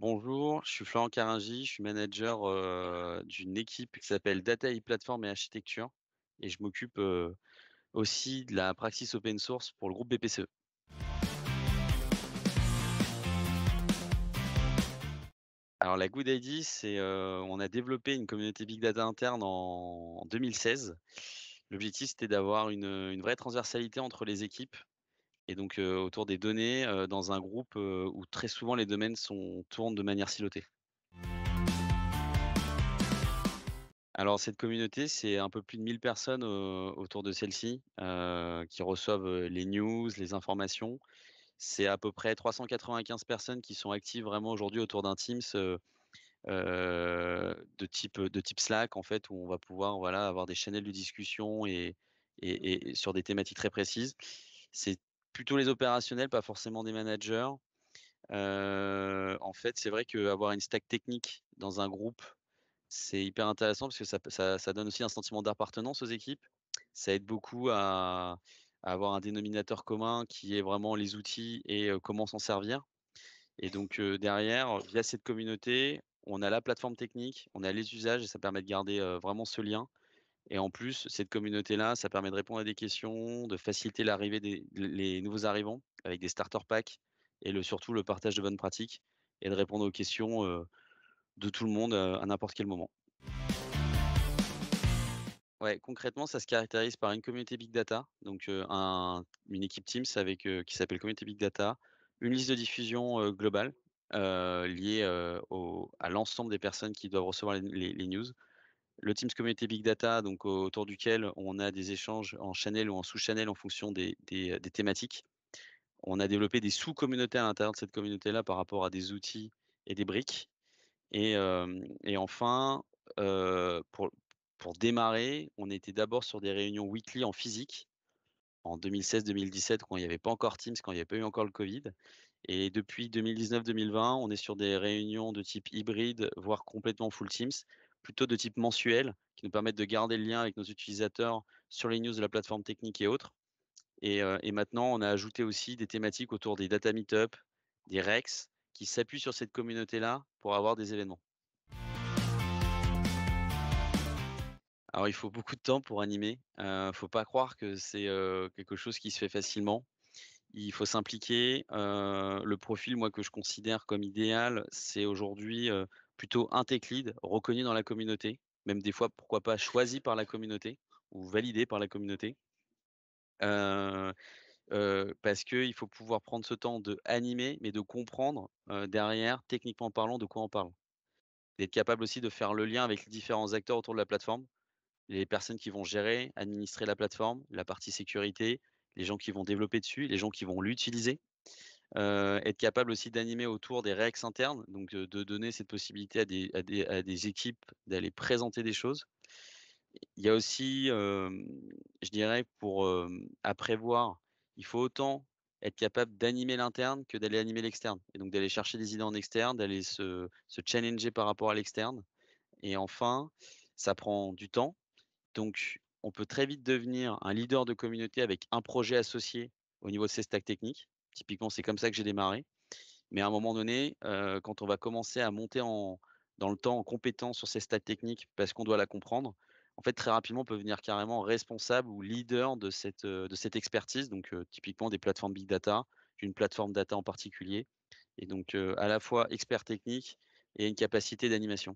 bonjour, je suis Florent Carinji, je suis manager d'une équipe qui s'appelle Data et Platform et Architecture et je m'occupe aussi de la praxis open source pour le groupe BPCE. Alors la Good ID, c'est euh, on a développé une communauté Big Data interne en, 2016. L'objectif c'était d'avoir une vraie transversalité entre les équipes et donc autour des données dans un groupe où très souvent les domaines sont, tournent de manière silotée. Alors cette communauté, c'est un peu plus de 1000 personnes autour de celle-ci qui reçoivent les news, les informations. C'est à peu près 395 personnes qui sont actives vraiment aujourd'hui autour d'un Teams de, type, de type Slack, en fait, où on va pouvoir voilà, avoir des channels de discussion et, et sur des thématiques très précises. C'est plutôt les opérationnels, pas forcément des managers. en fait, c'est vrai qu'avoir une stack technique dans un groupe, c'est hyper intéressant parce que ça, donne aussi un sentiment d'appartenance aux équipes. Ça aide beaucoup à, avoir un dénominateur commun qui est vraiment les outils et comment s'en servir. Et donc derrière, via cette communauté, on a la plateforme technique, on a les usages et ça permet de garder vraiment ce lien. Et en plus, cette communauté-là, ça permet de répondre à des questions, de faciliter l'arrivée des nouveaux arrivants avec des starter packs et surtout le partage de bonnes pratiques et de répondre aux questions euh, de tout le monde euh, à n'importe quel moment. concrètement, ça se caractérise par une communauté Big Data, donc euh, une équipe Teams qui s'appelle Communauté Big Data, une liste de diffusion globale liée à l'ensemble des personnes qui doivent recevoir les news, le Teams Community Big Data, donc autour duquel on a des échanges en channel ou en sous-channel en fonction des, thématiques. On a développé des sous-communautés à l'intérieur de cette communauté-là par rapport à des outils et des briques. Et, euh, enfin, euh, pour, pour, démarrer, on était d'abord sur des réunions weekly en physique en 2016-2017 quand il n'y avait pas encore Teams, quand il n'y avait pas eu encore le Covid. Et depuis 2019-2020, on est sur des réunions de type hybride, voire complètement full Teams, plutôt de type mensuel qui nous permettent de garder le lien avec nos utilisateurs sur les news de la plateforme technique et autres. Et, euh, maintenant, on a ajouté aussi des thématiques autour des data meet-up, des REX, qui s'appuient sur cette communauté-là pour avoir des événements. Alors, il faut beaucoup de temps pour animer. Il euh, ne faut pas croire que c'est euh, quelque chose qui se fait facilement. Il faut s'impliquer. le profil, moi, que je considère comme idéal, c'est aujourd'hui plutôt un tech reconnu dans la communauté, même des fois, pourquoi pas, choisi par la communauté ou validé par la communauté. parce qu'il faut pouvoir prendre ce temps de animer, mais de comprendre derrière, techniquement parlant, de quoi on parle. D'être capable aussi de faire le lien avec les différents acteurs autour de la plateforme, les personnes qui vont gérer, administrer la plateforme, la partie sécurité, les gens qui vont développer dessus, les gens qui vont l'utiliser. Euh, être capable aussi d'animer autour des REX internes, donc de, donner cette possibilité à des, équipes d'aller présenter des choses. Il y a aussi, je dirais, pour à prévoir, il faut autant être capable d'animer l'interne que d'aller animer l'externe, et donc d'aller chercher des idées en externe, d'aller se, challenger par rapport à l'externe. Et enfin, ça prend du temps. Donc, on peut très vite devenir un leader de communauté avec un projet associé au niveau de ses stacks techniques typiquement, c'est comme ça que j'ai démarré. Mais à un moment donné, euh, quand on va commencer à monter dans le temps en compétence sur ces stats techniques parce qu'on doit la comprendre, en fait, très rapidement, on peut venir carrément responsable ou leader de cette, euh, expertise. Donc, euh, typiquement, des plateformes big data, d'une plateforme data en particulier. Et donc, à la fois expert technique et une capacité d'animation.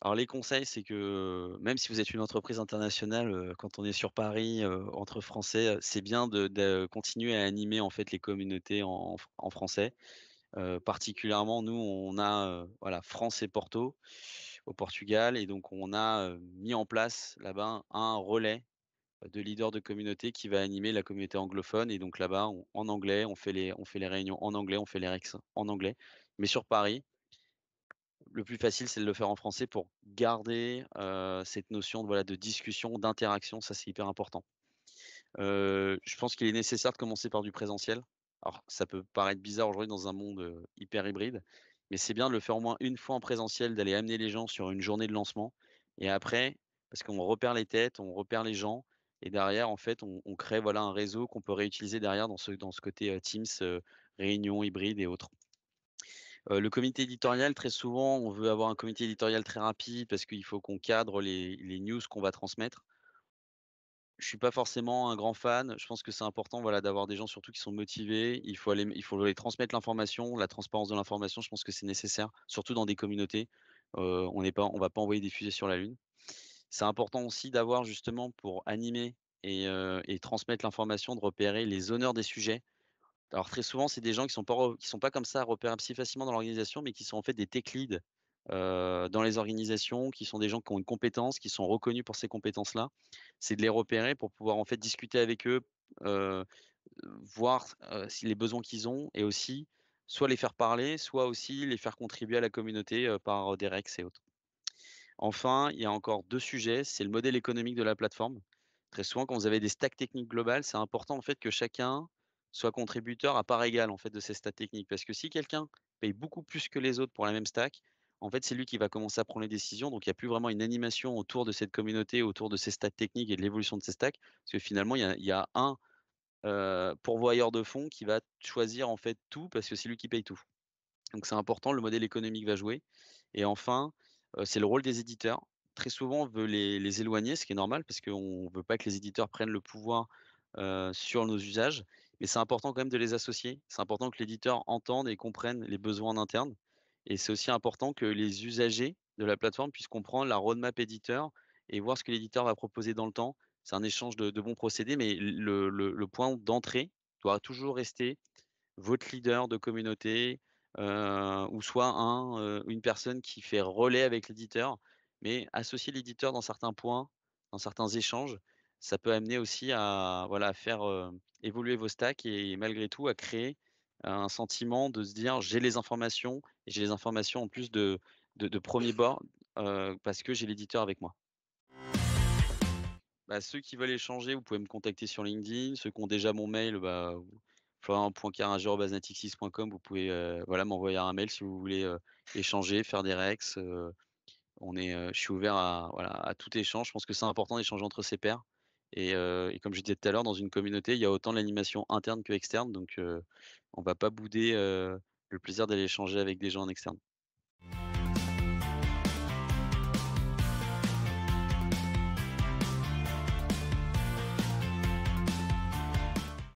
Alors les conseils, c'est que même si vous êtes une entreprise internationale, quand on est sur Paris, entre Français, c'est bien de, continuer à animer en fait les communautés en, français. particulièrement, nous, on a voilà France et Porto au Portugal, et donc on a mis en place là-bas un relais de leaders de communauté qui va animer la communauté anglophone. Et donc là-bas, en anglais, on fait les on fait les réunions en anglais, on fait les rex en anglais. Mais sur Paris, le plus facile, c'est de le faire en français pour garder cette notion de, voilà, de discussion, d'interaction. Ça, c'est hyper important. je pense qu'il est nécessaire de commencer par du présentiel. Alors, ça peut paraître bizarre aujourd'hui dans un monde hyper hybride, mais c'est bien de le faire au moins une fois en présentiel, d'aller amener les gens sur une journée de lancement. Et après, parce qu'on repère les têtes, on repère les gens, et derrière, en fait, on, crée voilà, un réseau qu'on peut réutiliser derrière dans ce, côté Teams, réunion hybride et autres le comité éditorial, très souvent, on veut avoir un comité éditorial très rapide parce qu'il faut qu'on cadre les, news qu'on va transmettre. Je ne suis pas forcément un grand fan. Je pense que c'est important, voilà, d'avoir des gens surtout qui sont motivés. Il faut aller, il faut transmettre l'information, la transparence de l'information. Je pense que c'est nécessaire, surtout dans des communautés. on ne va pas envoyer des fusées sur la lune. C'est important aussi d'avoir justement pour animer et transmettre l'information, de repérer les honneurs des sujets alors très souvent, c'est des gens qui sont pas qui sont pas comme ça repérables si facilement dans l'organisation, mais qui sont en fait des tech leads dans les organisations, qui sont des gens qui ont une compétence, qui sont reconnus pour ces compétences-là. C'est de les repérer pour pouvoir en fait discuter avec eux, voir si les besoins qu'ils ont, et aussi soit les faire parler, soit aussi les faire contribuer à la communauté par des REX et autres. Enfin, il y a encore deux sujets. C'est le modèle économique de la plateforme. Très souvent, quand vous avez des stacks techniques globales, c'est important en fait que chacun soit contributeur à part égale en fait de ces stats techniques. Parce que si quelqu'un paye beaucoup plus que les autres pour la même stack, en fait, c'est lui qui va commencer à prendre les décisions. Donc, il n'y a plus vraiment une animation autour de cette communauté, autour de ces stats techniques et de l'évolution de ces stacks. Parce que finalement, il y a, un euh, pourvoyeur de fonds qui va choisir en fait tout parce que c'est lui qui paye tout. Donc, c'est important, le modèle économique va jouer. Et enfin, euh, c'est le rôle des éditeurs. Très souvent, on veut les, éloigner, ce qui est normal parce qu'on ne veut pas que les éditeurs prennent le pouvoir euh, sur nos usages mais c'est important quand même de les associer. C'est important que l'éditeur entende et comprenne les besoins en interne. Et c'est aussi important que les usagers de la plateforme puissent comprendre la roadmap éditeur et voir ce que l'éditeur va proposer dans le temps. C'est un échange de, bons procédés, mais le, point d'entrée doit toujours rester votre leader de communauté euh, ou soit un, euh, une personne qui fait relais avec l'éditeur, mais associer l'éditeur dans certains points, dans certains échanges, ça peut amener aussi à, voilà, faire euh, évoluer vos stacks et, malgré tout à créer un sentiment de se dire j'ai les informations et j'ai les informations en plus de, de, premier bord euh, parce que j'ai l'éditeur avec moi. Bah, ceux qui veulent échanger, vous pouvez me contacter sur LinkedIn. Ceux qui ont déjà mon mail, bah, 6com vous pouvez euh, voilà, m'envoyer un mail si vous voulez échanger, faire des rex. on est, je suis ouvert à, voilà, à tout échange. Je pense que c'est important d'échanger entre ses pairs. Et, comme je disais tout à l'heure, dans une communauté, il y a autant l'animation interne que externe. Donc, euh, on va pas bouder le plaisir d'aller échanger avec des gens en externe.